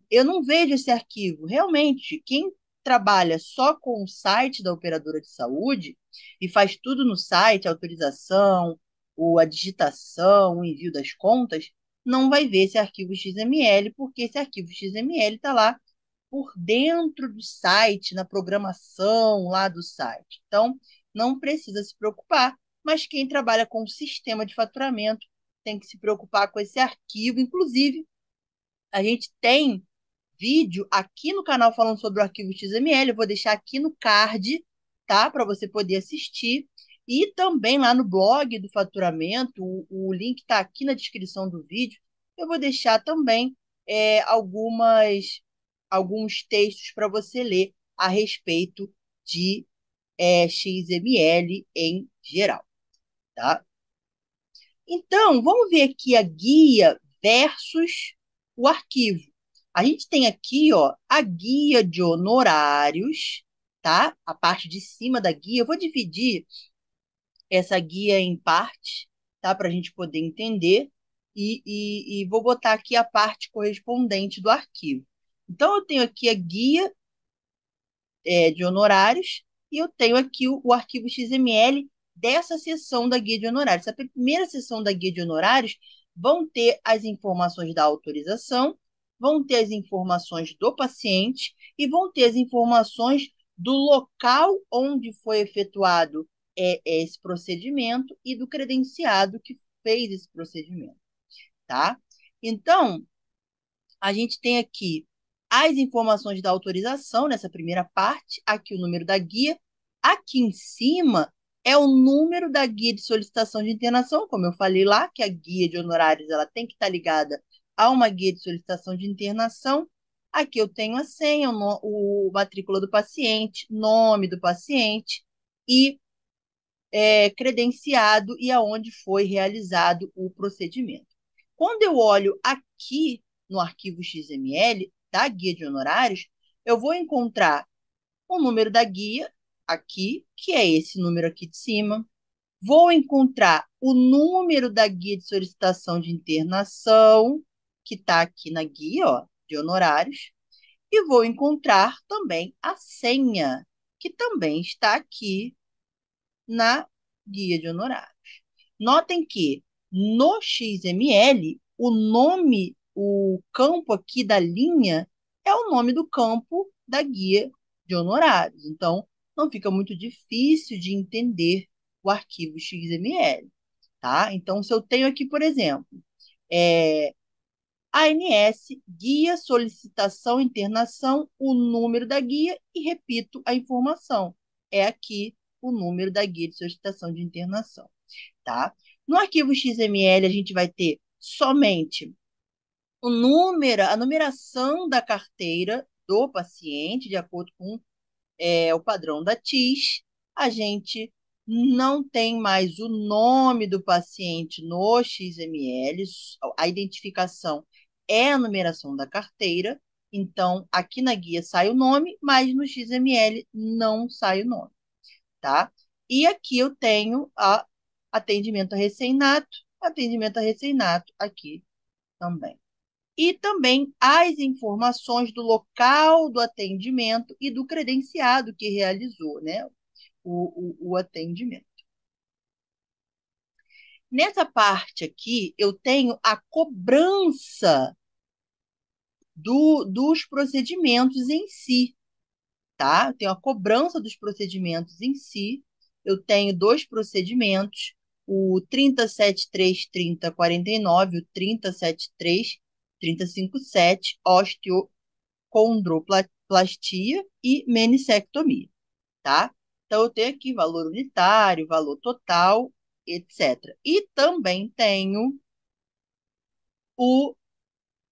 Eu não vejo esse arquivo. Realmente, quem trabalha só com o site da operadora de saúde e faz tudo no site, autorização, ou a digitação, o envio das contas, não vai ver esse arquivo XML, porque esse arquivo XML está lá por dentro do site, na programação lá do site. Então, não precisa se preocupar, mas quem trabalha com o sistema de faturamento tem que se preocupar com esse arquivo. Inclusive, a gente tem vídeo aqui no canal falando sobre o arquivo XML, eu vou deixar aqui no card, tá? Para você poder assistir. E também lá no blog do faturamento, o, o link está aqui na descrição do vídeo. Eu vou deixar também é, algumas, alguns textos para você ler a respeito de é, XML em geral. Tá? Então, vamos ver aqui a guia versus o arquivo. A gente tem aqui ó, a guia de honorários, tá? A parte de cima da guia. Eu vou dividir essa guia em parte, tá? Para a gente poder entender. E, e, e vou botar aqui a parte correspondente do arquivo. Então, eu tenho aqui a guia é, de honorários e eu tenho aqui o, o, arquivo XML dessa seção da guia de honorários. essa primeira seção da guia de honorários vão ter as informações da autorização, vão ter as informações do paciente e vão ter as informações do local onde foi efetuado é, é esse procedimento e do credenciado que fez esse procedimento, tá? Então, a gente tem aqui as informações da autorização nessa primeira parte, aqui o número da guia, aqui em cima é o número da guia de solicitação de internação, como eu falei lá, que a guia de honorários ela tem que estar tá ligada a uma guia de solicitação de internação. Aqui eu tenho a senha, o, o matrícula do paciente, nome do paciente e é, credenciado e aonde foi realizado o procedimento. Quando eu olho aqui no arquivo XML da guia de honorários, eu vou encontrar o número da guia aqui, que é esse número aqui de cima. Vou encontrar o número da guia de solicitação de internação, que está aqui na guia ó, de honorários. E vou encontrar também a senha, que também está aqui na guia de honorários. Notem que no XML, o nome, o campo aqui da linha é o nome do campo da guia de honorários. Então, não fica muito difícil de entender o arquivo XML, tá? Então, se eu tenho aqui, por exemplo, é, ANS, guia, solicitação, internação, o número da guia e repito a informação. É aqui o número da guia de solicitação de internação, tá? No arquivo XML, a gente vai ter somente o número, a numeração da carteira do paciente, de acordo com é, o padrão da TIS. A gente não tem mais o nome do paciente no XML, a identificação é a numeração da carteira. Então, aqui na guia sai o nome, mas no XML não sai o nome tá? E aqui eu tenho a atendimento a recém-nato, atendimento a recém-nato aqui também. E também as informações do local do atendimento e do credenciado que realizou né, o, o, o atendimento. Nessa parte aqui, eu tenho a cobrança do, dos procedimentos em si, tá? Eu tenho a cobrança dos procedimentos em si, eu tenho dois procedimentos, o 3733049 3049 o 373357 357 osteocondroplastia e meniscectomia, tá? Então, eu tenho aqui valor unitário, valor total, etc. E também tenho o,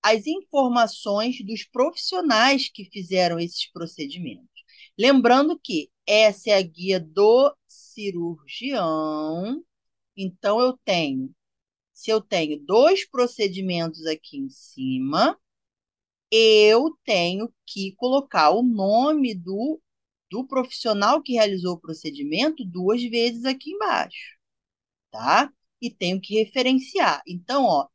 as informações dos profissionais que fizeram esses procedimentos. Lembrando que essa é a guia do cirurgião. Então, eu tenho, se eu tenho dois procedimentos aqui em cima, eu tenho que colocar o nome do, do profissional que realizou o procedimento duas vezes aqui embaixo, tá? E tenho que referenciar. Então, ó,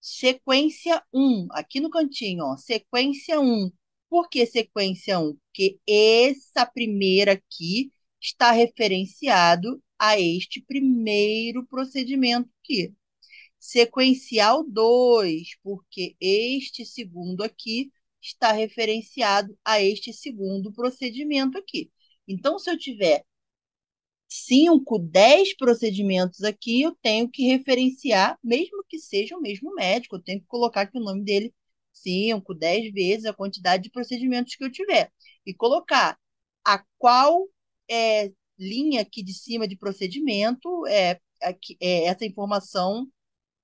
sequência 1, aqui no cantinho, ó, sequência 1. Por que sequência 1? Porque essa primeira aqui está referenciado a este primeiro procedimento aqui. Sequencial 2, porque este segundo aqui está referenciado a este segundo procedimento aqui. Então, se eu tiver 5, 10 procedimentos aqui, eu tenho que referenciar, mesmo que seja o mesmo médico, eu tenho que colocar aqui o nome dele 5, 10 vezes a quantidade de procedimentos que eu tiver. E colocar a qual é, linha aqui de cima de procedimento é, aqui, é, é essa informação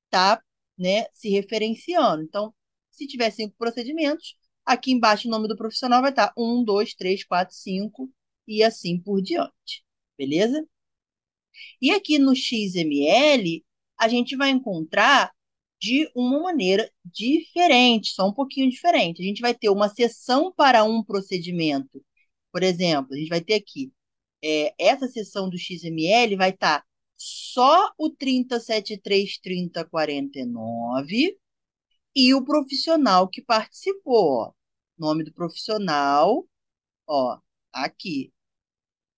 está né, se referenciando. Então, se tiver cinco procedimentos, aqui embaixo o nome do profissional vai estar 1, 2, 3, 4, 5 e assim por diante. Beleza? E aqui no XML, a gente vai encontrar de uma maneira diferente, só um pouquinho diferente. A gente vai ter uma sessão para um procedimento. Por exemplo, a gente vai ter aqui é, essa sessão do XML vai estar tá só o 30733049 e o profissional que participou. Ó. Nome do profissional, ó, tá aqui.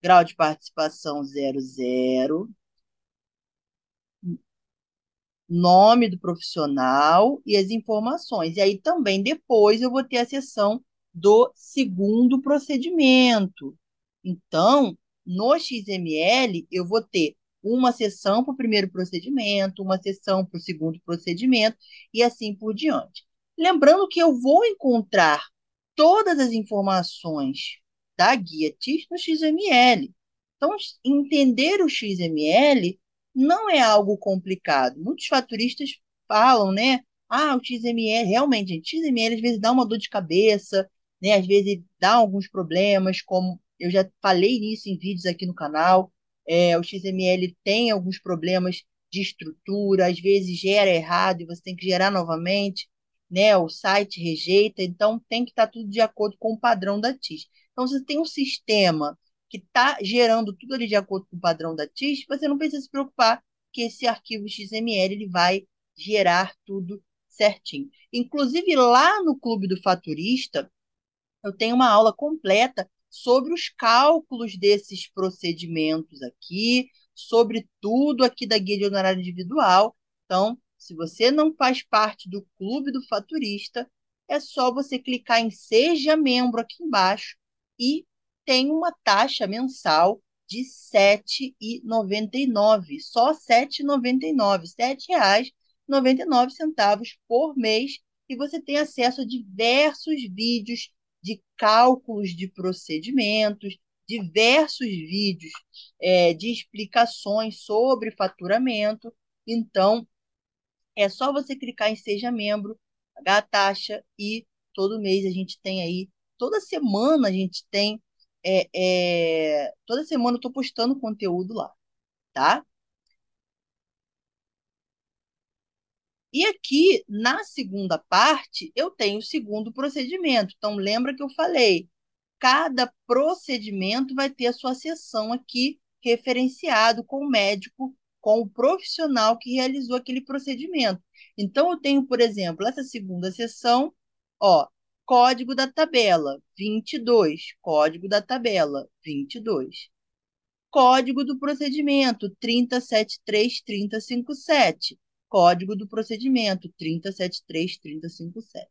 Grau de participação 00, nome do profissional e as informações. E aí também depois eu vou ter a sessão do segundo procedimento. Então, no XML, eu vou ter uma sessão para o primeiro procedimento, uma sessão para o segundo procedimento e assim por diante. Lembrando que eu vou encontrar todas as informações da guia TIS no XML. Então, entender o XML não é algo complicado. Muitos faturistas falam, né? Ah, o XML, realmente, gente, XML às vezes dá uma dor de cabeça, né? Às vezes dá alguns problemas, como eu já falei nisso em vídeos aqui no canal. É, o XML tem alguns problemas de estrutura, às vezes gera errado e você tem que gerar novamente, né? O site rejeita, então tem que estar tá tudo de acordo com o padrão da TIS. Então, você tem um sistema que está gerando tudo ali de acordo com o padrão da TIS, você não precisa se preocupar que esse arquivo XML ele vai gerar tudo certinho. Inclusive, lá no Clube do Faturista, eu tenho uma aula completa sobre os cálculos desses procedimentos aqui, sobre tudo aqui da guia de honorário individual. Então, se você não faz parte do Clube do Faturista, é só você clicar em Seja Membro aqui embaixo e tem uma taxa mensal de R$ 7,99, só R$ 7,99, R$ 7,99 por mês, e você tem acesso a diversos vídeos de cálculos de procedimentos, diversos vídeos é, de explicações sobre faturamento. Então, é só você clicar em Seja Membro, pagar a taxa e todo mês a gente tem aí, toda semana a gente tem é, é, toda semana eu estou postando conteúdo lá, tá? E aqui, na segunda parte, eu tenho o segundo procedimento. Então, lembra que eu falei, cada procedimento vai ter a sua sessão aqui referenciado com o médico, com o profissional que realizou aquele procedimento. Então, eu tenho, por exemplo, essa segunda sessão, ó, código da tabela 22, código da tabela 22. Código do procedimento 373357, código do procedimento 373357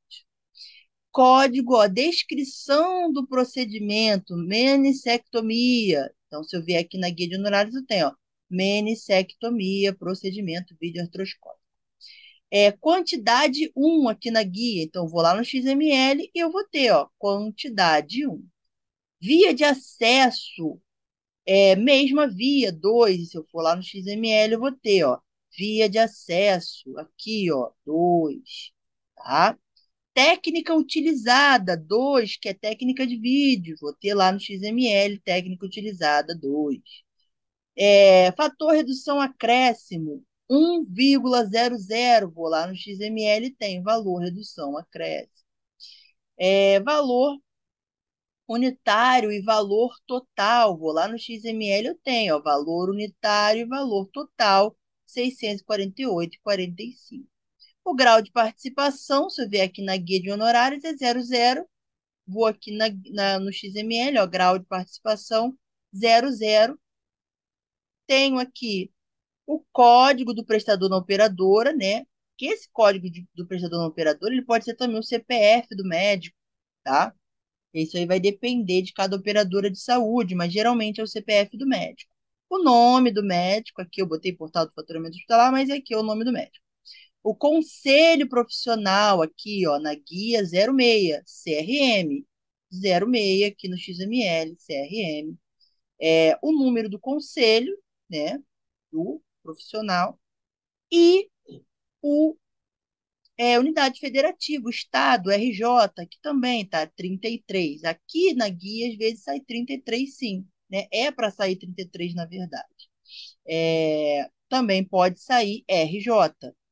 código, descrição do procedimento, menisectomia. Então, se eu vier aqui na guia de honorários, eu tenho, ó, menisectomia, procedimento videoartroscópico é, quantidade 1 aqui na guia. Então, eu vou lá no XML e eu vou ter ó, quantidade 1. Via de acesso, é, mesma via 2. Se eu for lá no XML, eu vou ter ó, via de acesso, aqui, ó, 2. Tá? Técnica utilizada, 2, que é técnica de vídeo. Vou ter lá no XML, técnica utilizada, 2. É, fator redução acréscimo, 1,00, vou lá no XML, tem valor, redução, acréscimo. É, valor unitário e valor total, vou lá no XML, eu tenho ó, valor unitário e valor total, 648,45. O grau de participação, se eu vier aqui na guia de honorários, é 00. Vou aqui na, na, no XML, ó, grau de participação, 00. Tenho aqui o código do prestador na operadora, né? Que esse código de, do prestador na operadora, ele pode ser também o CPF do médico, tá? Isso aí vai depender de cada operadora de saúde, mas geralmente é o CPF do médico. O nome do médico, aqui eu botei portal do faturamento hospitalar, mas aqui é o nome do médico. O conselho profissional aqui, ó, na guia 06, CRM, 06 aqui no XML, CRM. É, o número do conselho, né, do profissional, e o é, unidade federativa, o Estado, RJ, que também está 33. Aqui na guia, às vezes, sai 33, sim. Né? É para sair 33, na verdade. É, também pode sair RJ.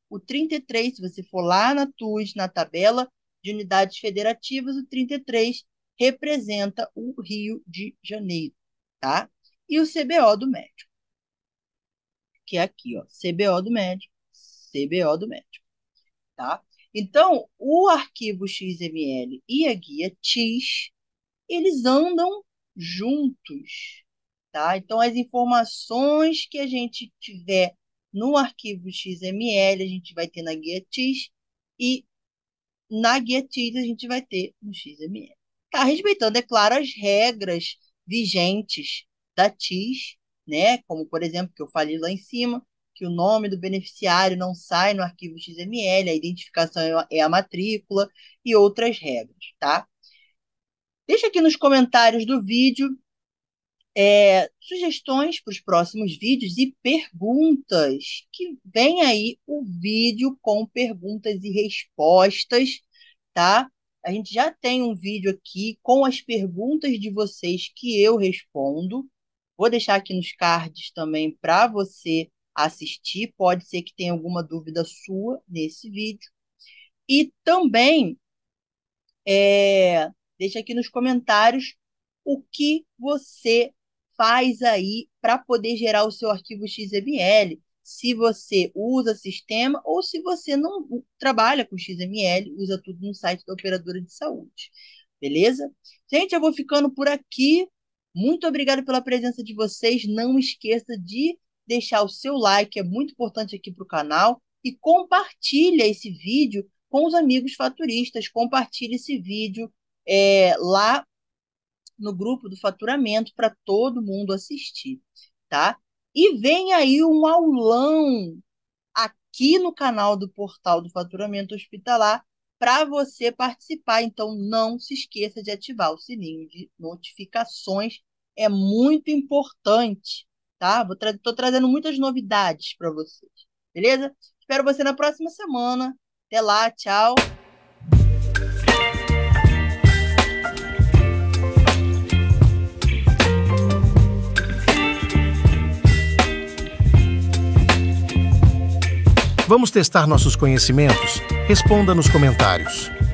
O 33, se você for lá na TUS, na tabela de unidades federativas, o 33 representa o Rio de Janeiro, tá? E o CBO do médico que é aqui, ó, CBO do médico, CBO do médico, tá? Então, o arquivo XML e a guia TIS, eles andam juntos, tá? Então, as informações que a gente tiver no arquivo XML, a gente vai ter na guia TIS e na guia TIS a gente vai ter no XML. Tá? Respeitando, é claro, as regras vigentes da TIS né? Como, por exemplo, que eu falei lá em cima, que o nome do beneficiário não sai no arquivo XML, a identificação é, é a matrícula e outras regras, tá? Deixa aqui nos comentários do vídeo é, sugestões para os próximos vídeos e perguntas. Que vem aí o vídeo com perguntas e respostas, tá? A gente já tem um vídeo aqui com as perguntas de vocês que eu respondo, Vou deixar aqui nos cards também para você assistir. Pode ser que tenha alguma dúvida sua nesse vídeo. E também é, deixa aqui nos comentários o que você faz aí para poder gerar o seu arquivo XML. Se você usa sistema ou se você não trabalha com XML, usa tudo no site da operadora de saúde. Beleza? Gente, eu vou ficando por aqui. Muito obrigado pela presença de vocês. Não esqueça de deixar o seu like, é muito importante aqui para o canal. E compartilha esse vídeo com os amigos faturistas. Compartilhe esse vídeo é, lá no grupo do faturamento para todo mundo assistir, tá? E vem aí um aulão aqui no canal do Portal do Faturamento Hospitalar para você participar. Então, não se esqueça de ativar o sininho de notificações. É muito importante, tá? Estou trazendo muitas novidades para vocês, beleza? Espero você na próxima semana. Até lá, tchau. Vamos testar nossos conhecimentos? Responda nos comentários.